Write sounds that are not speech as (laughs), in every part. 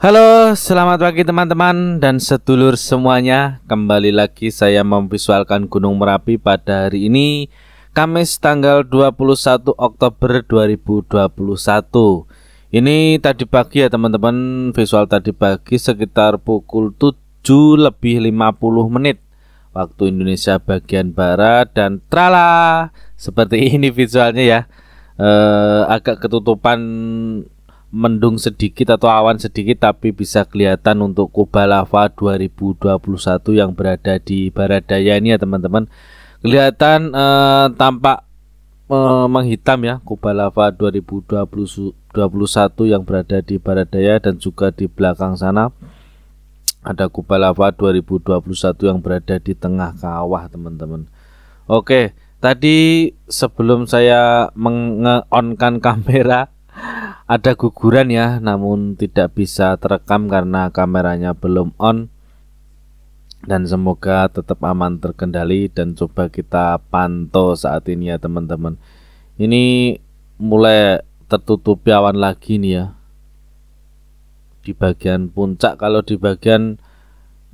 Halo, selamat pagi teman-teman dan sedulur semuanya. Kembali lagi saya memvisualkan Gunung Merapi pada hari ini, Kamis tanggal 21 Oktober 2021. Ini tadi pagi ya teman-teman, visual tadi pagi sekitar pukul 7 lebih 50 menit waktu Indonesia bagian barat dan trala seperti (laughs) ini visualnya ya. Eh, agak ketutupan mendung sedikit atau awan sedikit tapi bisa kelihatan untuk Kubah Lava 2021 yang berada di barat daya ini ya teman-teman kelihatan eh, tampak eh, menghitam ya Kubah Lava 2021 yang berada di barat daya dan juga di belakang sana ada Kubah Lava 2021 yang berada di tengah kawah teman-teman oke tadi sebelum saya meng nge-onkan (laughs) kamera ada guguran ya, namun tidak bisa terekam karena kameranya belum on. Dan semoga tetap aman terkendali dan coba kita pantau saat ini ya teman-teman. Ini mulai tertutupi awan lagi nih ya. Di bagian puncak kalau di bagian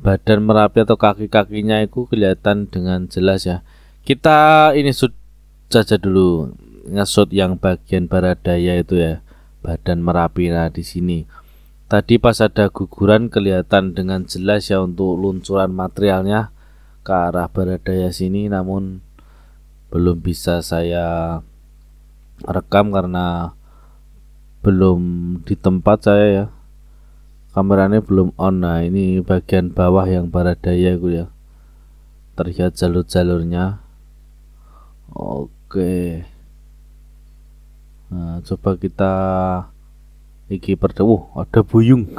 badan Merapi atau kaki-kakinya itu kelihatan dengan jelas ya. Kita ini sudah saja dulu ngesut yang bagian barat daya itu ya badan Merapi nah di sini. Tadi pas ada guguran kelihatan dengan jelas ya untuk luncuran materialnya ke arah barat daya sini namun belum bisa saya rekam karena belum di tempat saya ya kameranya belum on nah ini bagian bawah yang baradaya gue ya terlihat jalur-jalurnya oke okay. Nah, coba kita iki perdebu, uh, ada buyung. (laughs)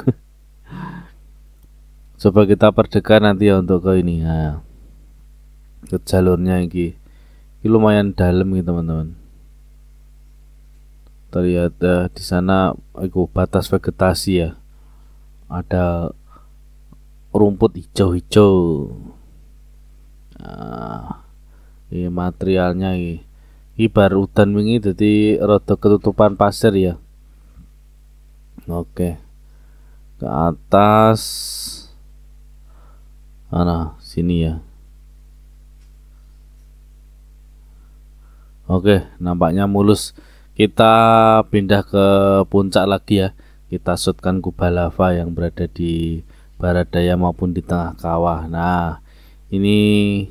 coba kita perdekan nanti ya untuk ke ini. Nah, ke jalurnya iki. Ini lumayan dalam nih teman-teman. Terlihat uh, ya, di sana aku batas vegetasi ya. Ada rumput hijau-hijau. Nah, ini materialnya ini Ibar udan wingi jadi rada ketutupan pasir ya. Oke. Ke atas. Mana? Sini ya. Oke, nampaknya mulus. Kita pindah ke puncak lagi ya. Kita shootkan kubah lava yang berada di barat daya maupun di tengah kawah. Nah, ini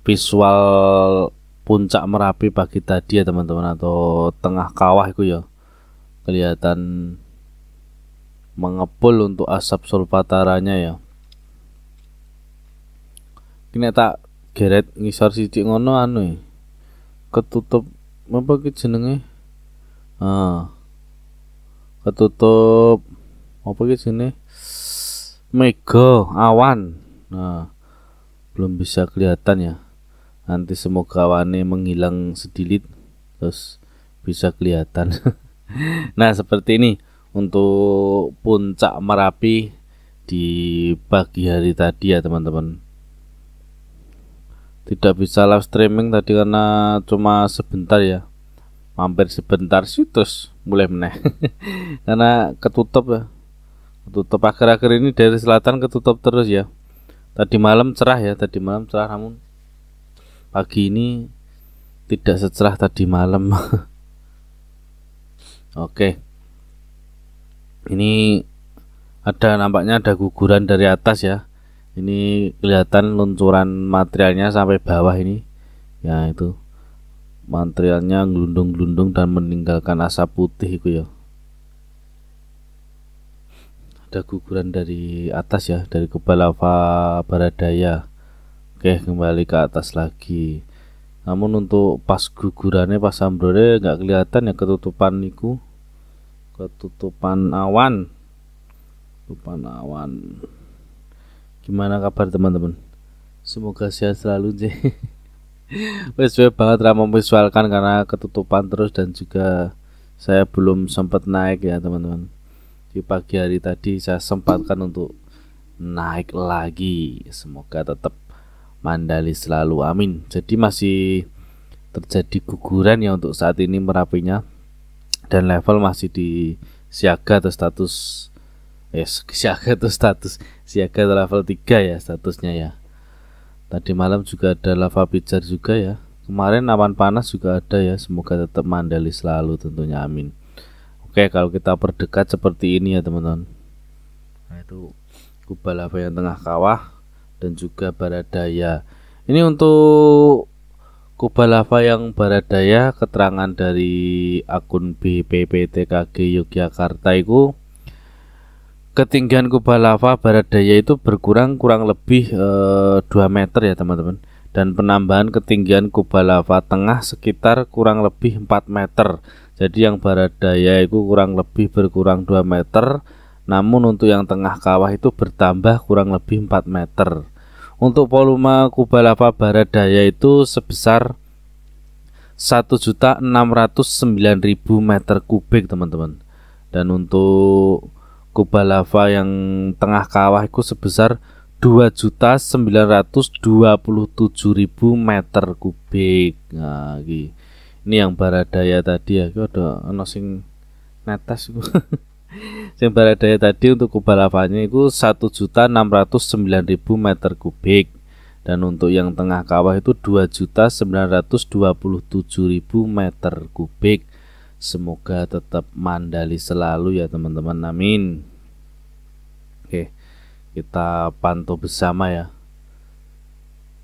visual puncak Merapi pagi tadi ya teman-teman atau tengah kawah itu ya kelihatan mengepul untuk asap sulfataranya ya ini tak geret ngisor sisi ngono anu ya. ketutup apa ke jenenge ah ketutup apa ke jenenge mega awan nah belum bisa kelihatan ya nanti semoga kawannya menghilang sedilit terus bisa kelihatan (laughs) nah seperti ini untuk puncak Merapi di pagi hari tadi ya teman-teman tidak bisa live streaming tadi karena cuma sebentar ya mampir sebentar sih terus mulai meneh (laughs) karena ketutup ya ketutup akhir-akhir ini dari selatan ketutup terus ya tadi malam cerah ya tadi malam cerah namun pagi ini tidak secerah tadi malam. (laughs) Oke. Ini ada nampaknya ada guguran dari atas ya. Ini kelihatan luncuran materialnya sampai bawah ini. Ya itu. Materialnya gelundung-gelundung dan meninggalkan asap putih itu ya. Ada guguran dari atas ya, dari kepala lava baradaya. Oke, kembali ke atas lagi. Namun untuk pas gugurannya pas ambrone nggak kelihatan ya ketutupan niku. Ketutupan awan. Ketutupan awan. Gimana kabar teman-teman? Semoga sehat selalu, sih (laughs) Wes banget ramah memvisualkan karena ketutupan terus dan juga saya belum sempat naik ya, teman-teman. Di pagi hari tadi saya sempatkan untuk naik lagi. Semoga tetap Mandali selalu amin jadi masih terjadi guguran ya untuk saat ini merapinya dan level masih di siaga atau status ya (laughs) siaga atau status siaga atau level 3 ya statusnya ya tadi malam juga ada lava pijar juga ya kemarin awan panas juga ada ya semoga tetap mandali selalu tentunya amin oke kalau kita perdekat seperti ini ya teman-teman nah, itu kubah lava yang tengah kawah dan juga barat daya. Ini untuk kubah Lava yang barat daya. keterangan dari akun BPPTKG Yogyakarta itu ketinggian kubah Lava barat daya itu berkurang kurang lebih e, eh, 2 meter ya teman-teman dan penambahan ketinggian kubah Lava tengah sekitar kurang lebih 4 meter jadi yang barat daya itu kurang lebih berkurang 2 meter namun untuk yang tengah kawah itu bertambah kurang lebih 4 meter untuk volume kubah Lava Barat Daya itu sebesar 1.609.000 meter kubik teman-teman dan untuk kubah Lava yang tengah kawah itu sebesar 2.927.000 meter kubik nah, ini yang barat daya tadi ya ada ono sing netes (laughs) sing daya tadi untuk kubah lavanya itu 1.609.000 meter kubik dan untuk yang tengah kawah itu juta 2.927.000 meter kubik semoga tetap mandali selalu ya teman-teman amin oke kita pantau bersama ya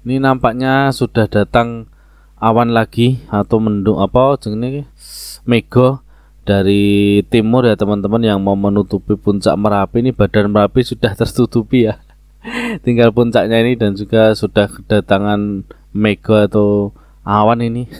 ini nampaknya sudah datang awan lagi atau mendung apa jenenge mega dari timur ya teman-teman yang mau menutupi puncak Merapi ini badan Merapi sudah tertutupi ya (laughs) tinggal puncaknya ini dan juga sudah kedatangan mega atau awan ini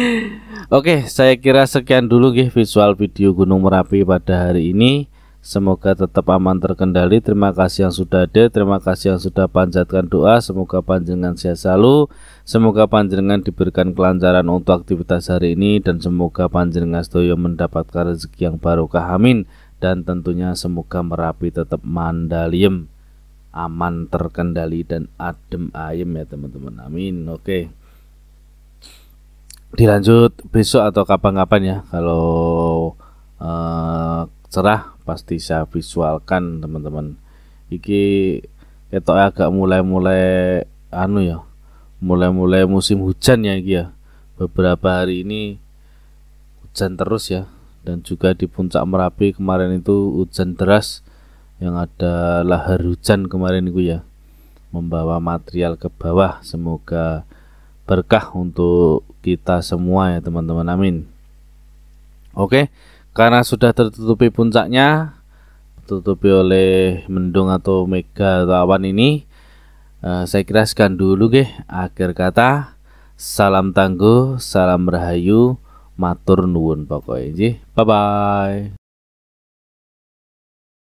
(laughs) oke saya kira sekian dulu gih visual video Gunung Merapi pada hari ini Semoga tetap aman terkendali. Terima kasih yang sudah ada. terima kasih yang sudah panjatkan doa. Semoga panjenengan sehat selalu. Semoga panjenengan diberikan kelancaran untuk aktivitas hari ini dan semoga panjenengan sedaya mendapatkan rezeki yang barokah. Amin. Dan tentunya semoga Merapi tetap mandaliem, aman terkendali dan adem ayem ya teman-teman. Amin. Oke. Dilanjut besok atau kapan-kapan ya kalau uh, cerah pasti saya visualkan teman-teman iki ketok agak mulai-mulai anu ya mulai-mulai musim hujan ya iki ya beberapa hari ini hujan terus ya dan juga di puncak Merapi kemarin itu hujan deras yang ada lahar hujan kemarin itu ya membawa material ke bawah semoga berkah untuk kita semua ya teman-teman amin oke okay karena sudah tertutupi puncaknya tertutupi oleh mendung atau mega atau awan ini uh, saya kira sekian dulu deh akhir kata salam tangguh salam rahayu matur nuwun pokoknya bye bye